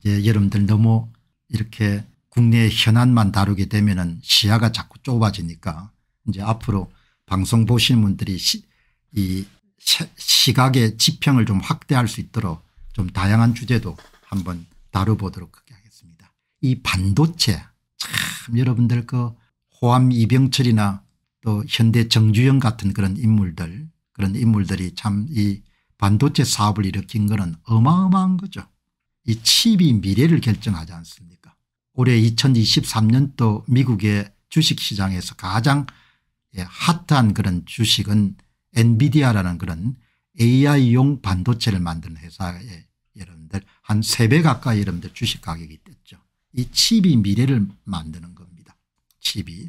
이제 여러분들 너무 이렇게 국내 현안만 다루게 되면은 시야가 자꾸 좁아지니까 이제 앞으로 방송 보시는 분들이 시, 이 시각의 지평을 좀 확대할 수 있도록 좀 다양한 주제도 한번 다뤄보도록 하겠습니다. 이 반도체 참 여러분들 그 호암 이병철이나 또 현대 정주영 같은 그런 인물들 그런 인물들이 참 이 반도체 사업을 일으킨 거는 어마어마한 거죠. 이 칩이 미래를 결정하지 않습니까 올해 2023년도 미국의 주식시장에서 가장 예, 핫한 그런 주식은 엔비디아라는 그런 AI용 반도체를 만드는 회사에 여러분들 한 3배 가까이 여러분들 주식 가격이 됐죠. 이 칩이 미래를 만드는 겁니다. 칩이.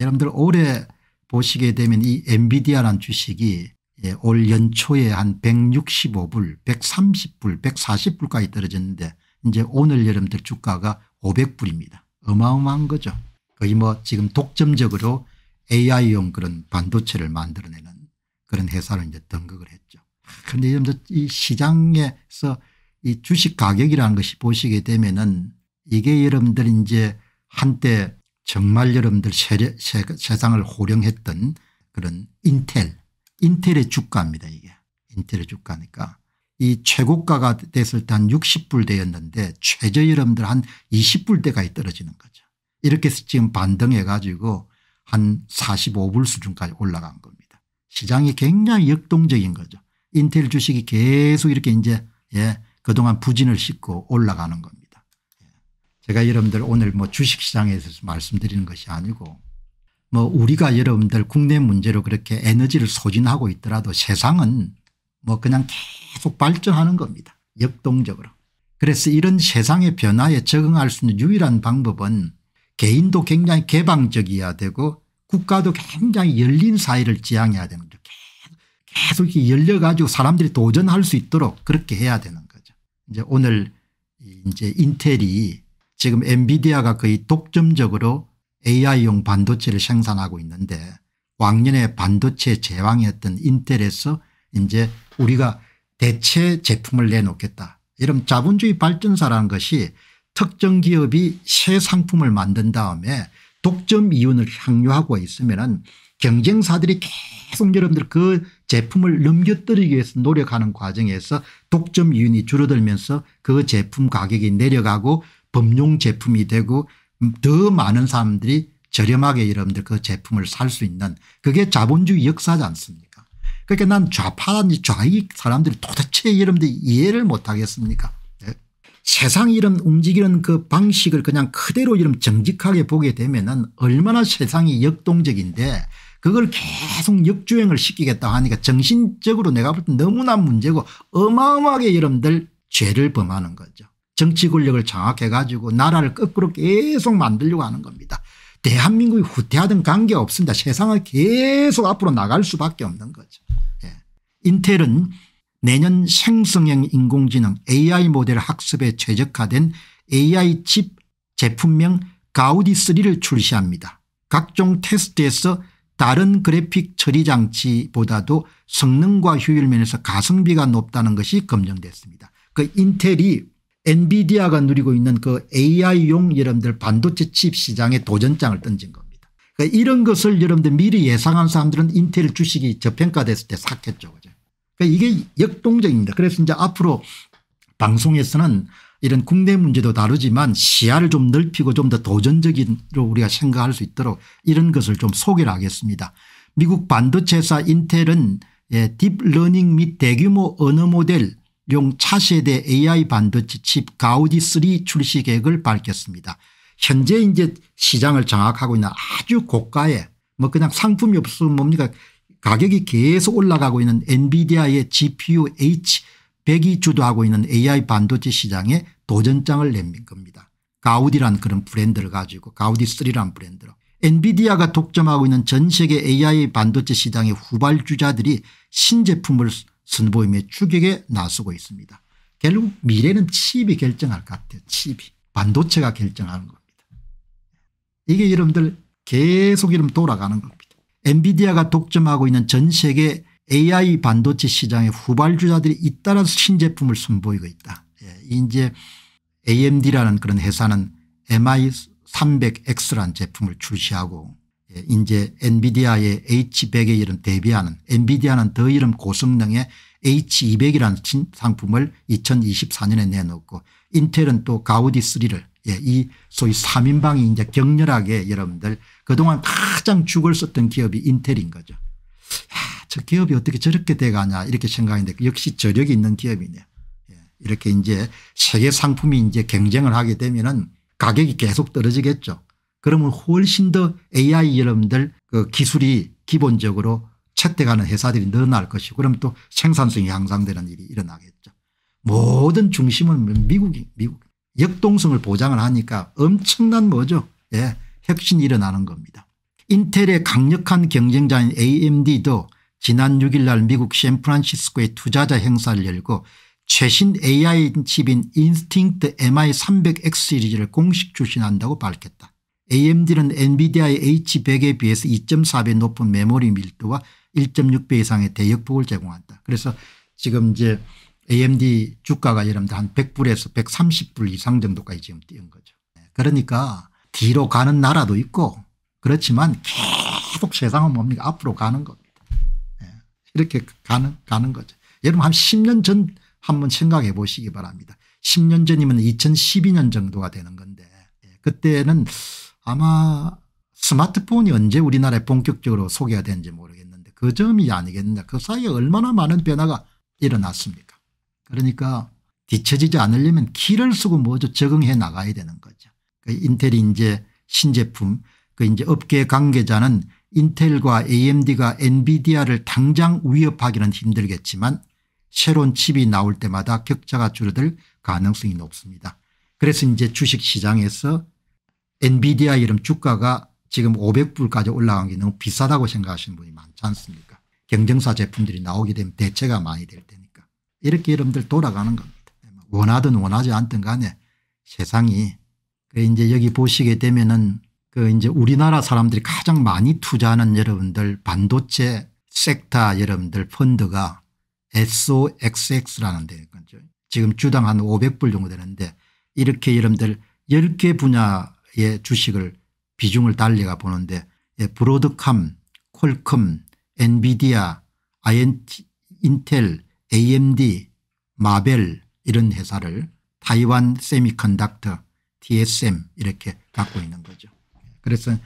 여러분들 올해 보시게 되면 이 엔비디아란 주식이 예, 올 연초에 한 165불 130불 140불까지 떨어졌는데 이제 오늘 여러분들 주가가 500불입니다. 어마어마한 거죠. 거의 뭐 지금 독점적으로 AI용 그런 반도체를 만들어내는 그런 회사를 이제 등극을 했죠. 아, 그런데 여러분들 이 시장에서 이 주식 가격이라는 것이 보시게 되면은 이게 여러분들 이제 한때 정말 여러분들 세상을 호령했던 그런 인텔 인텔의 주가입니다 이게 인텔의 주가니까 이 최고가가 됐을 때 한 60불 되었는데 최저 여러분들 한 20불 대까지 떨어지는 거죠. 이렇게 해서 지금 반등해 가지고 한 45불 수준까지 올라간 겁니다. 시장이 굉장히 역동적인 거죠. 인텔 주식이 계속 이렇게 이제 예 그동안 부진을 씻고 올라가는 겁니다. 예. 제가 여러분들 오늘 뭐 주식시장에 대해서 말씀드리는 것이 아니고 뭐 우리가 여러분들 국내 문제로 그렇게 에너지를 소진하고 있더라도 세상은 뭐 그냥 계속 발전하는 겁니다. 역동적으로. 그래서 이런 세상의 변화에 적응할 수 있는 유일한 방법은 개인도 굉장히 개방적이어야 되고 국가도 굉장히 열린 사회를 지향해야 되는 거죠. 계속 이렇게 열려가지고 사람들이 도전할 수 있도록 그렇게 해야 되는 거죠. 이제 오늘 이제 인텔이 지금 엔비디아가 거의 독점적으로 AI용 반도체를 생산하고 있는데 왕년에 반도체 제왕이었던 인텔에서 이제 우리가 대체 제품을 내놓겠다. 이런 자본주의 발전사라는 것이 특정 기업이 새 상품을 만든 다음에 독점 이윤을 향유하고 있으면 경쟁사들이 계속 여러분들 그 제품을 넘겨뜨리기 위해서 노력하는 과정에서 독점 이윤이 줄어들면서 그 제품 가격이 내려가고 범용 제품이 되고 음, 더 많은 사람들이 저렴하게 여러분들 그 제품을 살 수 있는 그게 자본주의 역사지 않습니까 그러니까 난 좌파라든지 좌익 사람들이 도대체 여러분들 이해를 못하겠습니까 네. 세상 이런 움직이는 그 방식을 그냥 그대로 이런 정직하게 보게 되면 은 얼마나 세상이 역동적인데 그걸 계속 역주행을 시키겠다 하니까 정신적으로 내가 볼 때 너무나 문제고 어마어마하게 여러분들 죄를 범하는 거죠. 정치 권력을 장악해가지고 나라를 거꾸로 계속 만들려고 하는 겁니다. 대한민국이 후퇴하든 관계없습니다. 세상을 계속 앞으로 나갈 수밖에 없는 거죠. 예. 인텔은 내년 생성형 인공지능 AI 모델 학습에 최적화된 AI 칩 제품명 가우디3를 출시합니다. 각종 테스트에서 다른 그래픽 처리 장치보다도 성능과 효율 면에서 가성비가 높다는 것이 검증됐습니다. 그 인텔이 엔비디아가 누리고 있는 그 AI용 여러분들 반도체 칩 시장에 도전장을 던진 겁니다. 그러니까 이런 것을 여러분들 미리 예상한 사람들은 인텔 주식이 저평가됐을 때 삭했죠. 그죠? 그러니까 이게 역동적입니다. 그래서 이제 앞으로 방송에서는 이런 국내 문제도 다루지만 시야를 좀 넓히고 좀 더 도전적으로 우리가 생각할 수 있도록 이런 것을 좀 소개를 하겠습니다. 미국 반도체 사 인텔은 예, 딥러닝 및 대규모 언어 모델 용 차세대 AI 반도체 칩 가우디3 출시 계획을 밝혔습니다. 현재 이제 시장을 장악하고 있는 아주 고가의 뭐 그냥 상품이 없으면 뭡니까 가격이 계속 올라가고 있는 엔비디아의 GPU H100이 주도하고 있는 AI 반도체 시장에 도전장을 낸 겁니다. 가우디란 그런 브랜드를 가지고 가우디3란 브랜드로 엔비디아가 독점하고 있는 전 세계 AI 반도체 시장의 후발주자들이 신제품을 선보임의 추격에 나서고 있습니다. 결국 미래는 칩이 결정할 것 같아요. 칩이. 반도체가 결정하는 겁니다. 이게 여러분들 계속 이름 돌아가는 겁니다. 엔비디아가 독점하고 있는 전 세계 AI 반도체 시장의 후발주자들이 잇따라서 신제품을 선보이고 있다. 예, 이제 AMD라는 그런 회사는 MI300X라는 제품을 출시하고 이제 엔비디아의 H100에 이름 대비하는 엔비디아는 더 이름 고성능의 H200이라는 상품을 2024년에 내놓고 인텔은 또 가우디3를 예, 이 소위 3인방이 이제 격렬하게 여러분들 그동안 가장 죽을 썼던 기업이 인텔인 거죠. 야, 저 기업이 어떻게 저렇게 돼가냐 이렇게 생각했는데 역시 저력이 있는 기업이네요. 예, 이렇게 이제 세계 상품이 이제 경쟁을 하게 되면은 가격이 계속 떨어지겠죠. 그러면 훨씬 더 AI 여러분들 그 기술이 기본적으로 채택하는 회사들이 늘어날 것이고 그럼 또 생산성이 향상되는 일이 일어나겠죠. 모든 중심은 뭐 미국이 미국 역동성을 보장을 하니까 엄청난 뭐죠 예, 혁신이 일어나는 겁니다. 인텔의 강력한 경쟁자인 AMD도 지난 6일 날 미국 샌프란시스코의 투자자 행사를 열고 최신 AI 칩인 인스팅트 MI300X 시리즈를 공식 출시한다고 밝혔다. AMD는 엔비디아의 H100에 비해서 2.4배 높은 메모리 밀도와 1.6배 이상의 대역폭을 제공한다. 그래서 지금 이제 AMD 주가가 여러분들 한 100불에서 130불 이상 정도까지 지금 뛰는 거죠. 네, 그러니까 뒤로 가는 나라도 있고 그렇지만 계속 세상은 뭡니까 앞으로 가는 겁니다. 네, 이렇게 가는 가는 거죠. 여러분 한 10년 전 한번 생각해 보시기 바랍니다. 10년 전이면 2012년 정도가 되는 건데 네, 그때는 아마 스마트폰이 언제 우리나라에 본격적으로 소개가 되는지 모르겠는데 그 점이 아니겠느냐 그 사이에 얼마나 많은 변화가 일어났습니까 그러니까 뒤처지지 않으려면 키를 쓰고 뭐죠 적응해 나가야 되는 거죠 그 인텔이 이제 신제품 그 이제 업계 관계자는 인텔과 AMD가 엔비디아를 당장 위협하기는 힘들겠지만 새로운 칩이 나올 때마다 격차가 줄어들 가능성이 높습니다. 그래서 이제 주식시장에서 엔비디아 이름 주가가 지금 500불까지 올라간 게 너무 비싸다고 생각하시는 분이 많지 않습니까 경쟁사 제품들이 나오게 되면 대체가 많이 될 테니까 이렇게 여러분들 돌아가는 겁니다. 원하든 원하지 않든 간에 세상이 그 이제 여기 보시게 되면은 그 이제 우리나라 사람들이 가장 많이 투자하는 여러분들 반도체 섹터 여러분들 펀드가 SOXX라는 데거든요. 있 지금 주당 한 500불 정도 되는데 이렇게 여러분들 10개 분야 의 예, 주식을 비중을 달리가 보는데 예, 브로드캄, 콜컴, 엔비디아, 아이엔티, 인텔, AMD, 마벨 이런 회사를 타이완 세미컨덕터 TSM 이렇게 갖고 있는 거죠. 그래서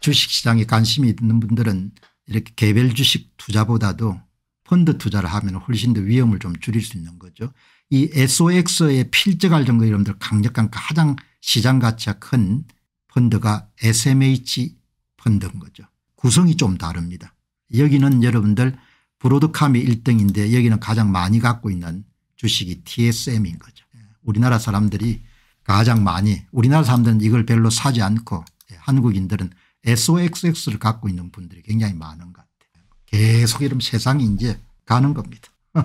주식시장에 관심이 있는 분들은 이렇게 개별 주식 투자보다도 펀드 투자를 하면 훨씬 더 위험을 좀 줄일 수 있는 거죠. 이 SOX의 필적할 정도 여러분들 강력한 가장 그 시장 가치가 큰 펀드가 SMH 펀드인 거죠. 구성이 좀 다릅니다. 여기는 여러분들 브로드캄이 1등인데 여기는 가장 많이 갖고 있는 주식이 tsm인 거죠. 예, 우리나라 사람들이 가장 많이 우리나라 사람들은 이걸 별로 사지 않고 예, 한국인들은 soxx를 갖고 있는 분들이 굉장히 많은 것 같아요. 계속 이런 세상이 이제 가는 겁니다.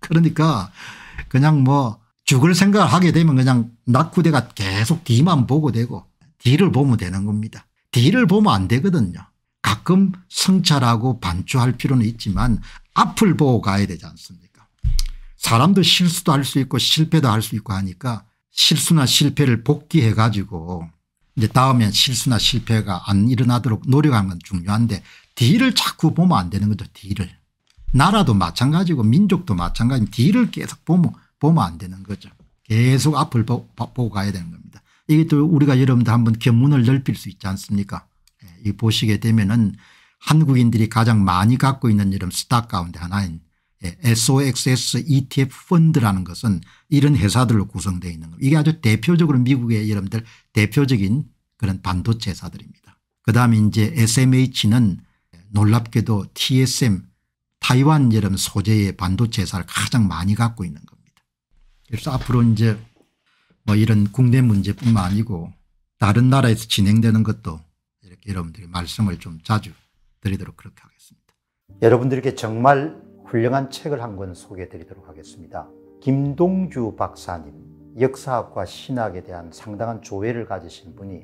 그러니까 그냥 뭐 죽을 생각을 하게 되면 그냥 낙후대가 계속 뒤만 보고 되고 뒤를 보면 되는 겁니다. 뒤를 보면 안 되거든요. 가끔 성찰하고 반추할 필요는 있지만 앞을 보고 가야 되지 않습니까 사람도 실수도 할 수 있고 실패도 할 수 있고 하니까 실수나 실패를 복귀해 가지고 이제 다음엔 실수나 실패가 안 일어나도록 노력하는 건 중요한데 뒤를 자꾸 보면 안 되는 거죠 뒤를. 나라도 마찬가지고 민족도 마찬가지 뒤를 계속 보면, 보면 안 되는 거죠. 계속 앞을 보, 보고 가야 되는 겁니다. 이것도 우리가 여러분들 한번 견문을 넓힐 수 있지 않습니까 예, 이 보시게 되면은 한국인들이 가장 많이 갖고 있는 이런 스탁 가운데 하나인 예, SOXS ETF 펀드라는 것은 이런 회사들로 구성되어 있는 겁니다. 이게 아주 대표적으로 미국의 여러분들 대표적인 그런 반도체 회사들입니다. 그다음에 이제 SMH는 놀랍게도 TSM 타이완 여러분 소재의 반도체 회사를 가장 많이 갖고 있는 겁니다. 그래서 앞으로 이제 뭐 이런 국내 문제뿐만 아니고 다른 나라에서 진행되는 것도 이렇게 여러분들이 말씀을 좀 자주 드리도록 그렇게 하겠습니다. 여러분들께 정말 훌륭한 책을 한 권 소개해 드리도록 하겠습니다. 김동주 박사님, 역사학과 신학에 대한 상당한 조회를 가지신 분이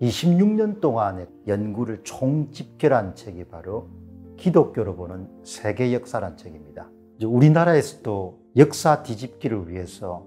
26년 동안의 연구를 총집결한 책이 바로 기독교로 보는 세계 역사란 책입니다. 우리나라에서도 역사 뒤집기를 위해서